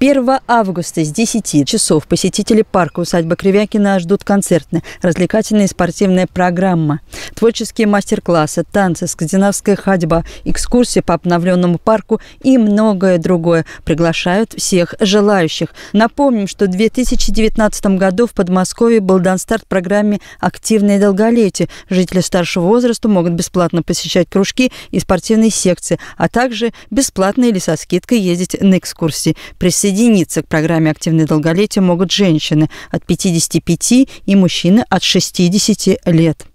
1 августа с 10 часов посетители парка усадьбы Кривякина» ждут концертная, развлекательная и спортивная программа. Творческие мастер-классы, танцы, скандинавская ходьба, экскурсии по обновленному парку и многое другое приглашают всех желающих. Напомним, что в 2019 году в Подмосковье был дан старт программе «Активное долголетие». Жители старшего возраста могут бесплатно посещать кружки и спортивные секции, а также бесплатно или со скидкой ездить на экскурсии. Присоединиться к программе «Активное долголетие» могут женщины от 55 и мужчины от 60 лет.